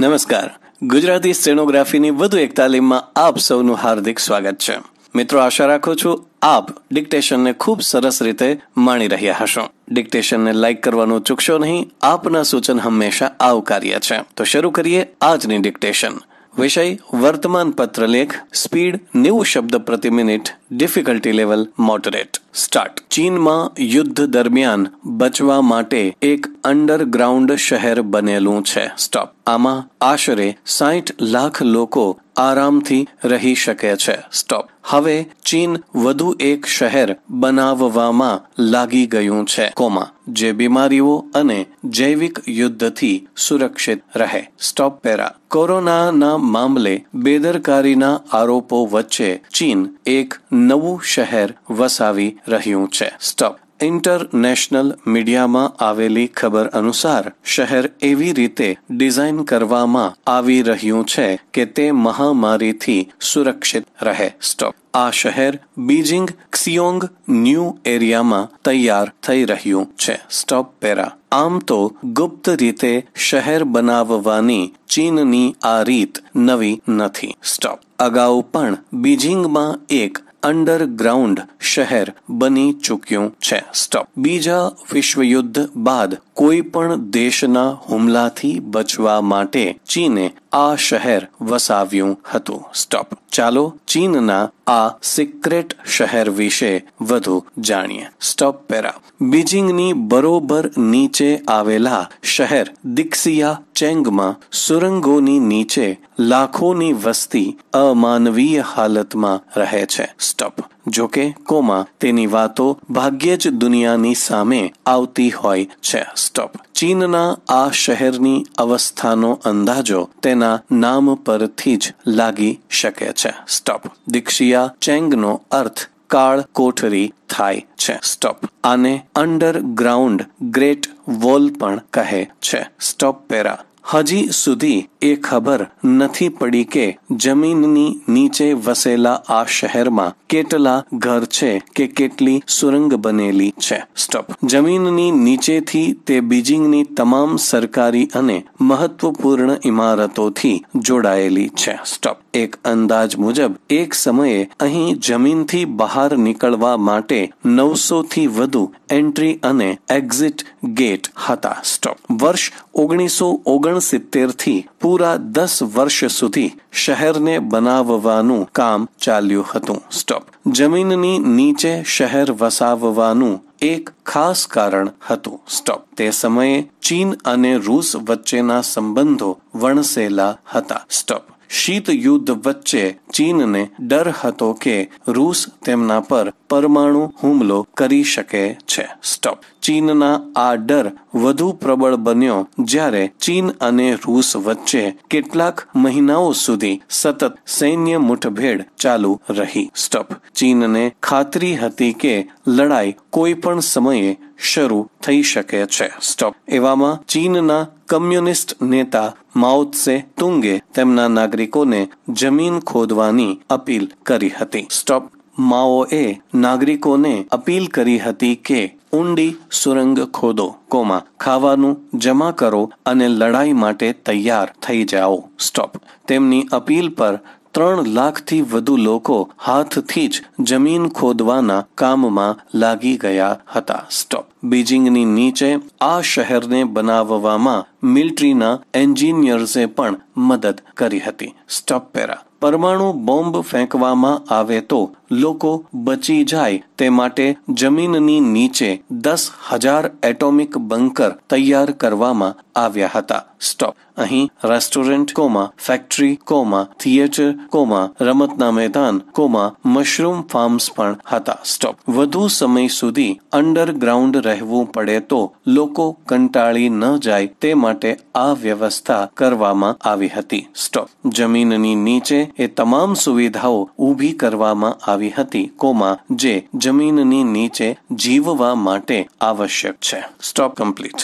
નમસ્કાર ગુજરાતી સ્ટેનોગ્રાફીની વધુ એક તાલીમમાં આપ સૌનું હાર્દિક સ્વાગત છે મિત્રો આશા રાખું છું આપ ડિક્ટેશનને ખૂબ સરસ રીતે માણી રહ્યા હશો ડિક્ટેશનને લાઇક કરવાનું ચૂકશો નહીં આપના સૂચન હંમેશા આવકાર્ય છે તો શરૂ કરીએ આજની ડિક્ટેશન વિષય વર્તમાન પત્ર લેખ સ્પીડ નેવું શબ્દ પ્રતિ minute difficulty level moderate start ચીનમાં યુદ્ધ દરમિયાન બચવા માટે એક અંડરગ્રાઉન્ડ શહેર બનેલું છે સ્ટોપ આમાં આશરે સાઠ લાખ લોકો આરામથી રહી શકે છે સ્ટોપ હવે ચીન વધુ એક શહેર બનાવવામાં લાગી ગયું છે કોમા જે બીમારીઓ અને જૈવિક યુદ્ધથી સુરક્ષિત રહે સ્ટોપ પેરા કોરોનાના મામલે બેદરકારીના આરોપો વચ્ચે ચીન એક નવું શહેર વસાવી રહ્યું છે સ્ટોપ ઇન્ટરનેશનલ મીડિયામાં આવેલી ખબર અનુસાર શહેર એવી રીતે ડિઝાઇન કરવામાં આવી રહ્યું છે કે તે મહામારીથી સુરક્ષિત રહે સ્ટોપ આ શહેર બીજિંગ ક્સિયોંગ ન્યૂ એરિયામાં તૈયાર થઈ રહ્યું છે સ્ટોપ પેરા આમ તો ગુપ્ત રીતે શહેર બનાવવાની ચીનની આ રીત નવી નથી સ્ટોપ અગાઉ પણ બીજિંગમાં એક અંડરગ્રાઉન્ડ શહેર બની ચૂક્યું છે સ્ટોપ બીજા વિશ્વયુદ્ધ બાદ કોઈ પણ દેશના હુમલાથી બચવા માટે ચીને આ શહેર વસાવ્યું હતું સ્ટોપ ચાલો ચીનના આ સિક્રેટ શહેર વિશે વધુ જાણીએ સ્ટોપ પેરા બીજિંગની બરોબર નીચે આવેલા શહેર દિક્ષિયા ચેંગમાં સુરંગોની નીચે લાખોની વસ્તી અમાનવીય હાલતમાં રહે છે સ્ટોપ જોકે કોમા તેની વાતો ભાગ્યે જ દુનિયાની સામે આવતી હોય છે સ્ટોપ ચીનના આ શહેરની અવસ્થાનો અંદાજો તેના નામ પરથી જ લાગી શકે છે સ્ટોપ દીક્ષિયા ચેંગનો અર્થ કાળ કોઠરી થાય છે સ્ટોપ આને અંડરગ્રાઉન્ડ ગ્રેટ વોલ પણ કહે છે સ્ટોપ પેરા હજી સુધી એ ખબર નથી પડી કે જમીનની નીચે વસેલા આ શહેરમાં કેટલા ઘર છે કે કેટલી સુરંગ બનેલી છે સ્ટોપ જમીનની નીચેથી તે બીજિંગની તમામ સરકારી અને મહત્વપૂર્ણ ઇમારતોથી જોડાયેલી છે સ્ટોપ એક અંદાજ મુજબ એક સમયે અહીં જમીનથી બહાર નીકળવા માટે નવસોથી વધુ એન્ટ્રી અને એક્ઝિટ ગેટ હતા સ્ટોપ વર્ષ ઓગણીસો ઓગણસિત્તેરથી પૂરા દસ વર્ષ સુધી શહેરને બનાવવાનું કામ ચાલ્યું હતું સ્ટોપ જમીનની નીચે શહેર વસાવવાનું એક ખાસ કારણ હતું સ્ટોપ તે સમયે ચીન અને રૂસ વચ્ચેના સંબંધો વણસેલા હતા સ્ટોપ શીત યુદ્ધ વચ્ચે ચીનને ડર હતો કે રૂસ તેમના પર પરમાણુ હુમલો કરી શકે છે સ્ટોપ ચીનના આ ડર વધુ પ્રબળ બન્યો જ્યારે ચીન અને રૂસ વચ્ચે કેટલાક મહિનાઓ સુધી સતત સૈન્ય મુઠભેડ ચાલુ રહી સ્ટોપ ચીનને ખાતરી હતી કે લડાઈ કોઈ પણ સમયે શરૂ થઈ શકે છે સ્ટોપ એવામાં ચીનના કમ્યુનિસ્ટ નેતા માઓત્સે તુંગે તેમના નાગરિકોને જમીન ખોદવા કરવાની અપીલ કરી હતી સ્ટોપ માઓએ નાગરિકોને અપીલ કરી હતી કે ઊંડી સુરંગ ખોદો કોમા ખાવાનું જમા કરો અને લડાઈ માટે તૈયાર થઈ જાઓ સ્ટોપ તેમની અપીલ પર ત્રણ લાખથી વધુ લોકો હાથથી જ જમીન ખોદવાના કામમાં લાગી ગયા હતા સ્ટોપ બીજિંગની નીચે આ શહેરને બનાવવામાં મિલિટરીના એન્જિનિયર્સે પણ મદદ કરી હતી સ્ટોપ પેરા પરમાણુ બોમ્બ ફેંકવામાં આવે તો લોકો બચી જાય તે માટે જમીનની નીચે દસ હજાર એટોમિક બંકર તૈયાર કરવામાં આવ્યા હતા સ્ટોપ અહીં restaurant comma factory comma theatre comma રમતના મેદાન કોમા મશરૂમ ફાર્મ્સ પણ હતા સ્ટોપ વધુ સમય સુધી અંડરગ્રાઉન્ડ રહેવું પડે તો લોકો કંટાળી ન જાય તે માટે આ વ્યવસ્થા કરવામાં આવી હતી સ્ટોપ જમીનની નીચે એ તમામ સુવિધાઓ ઊભી કરવામાં આવી આવી હતી કોમા જે જમીનની નીચે જીવવા માટે આવશ્યક છે સ્ટોપ કમ્પ્લીટ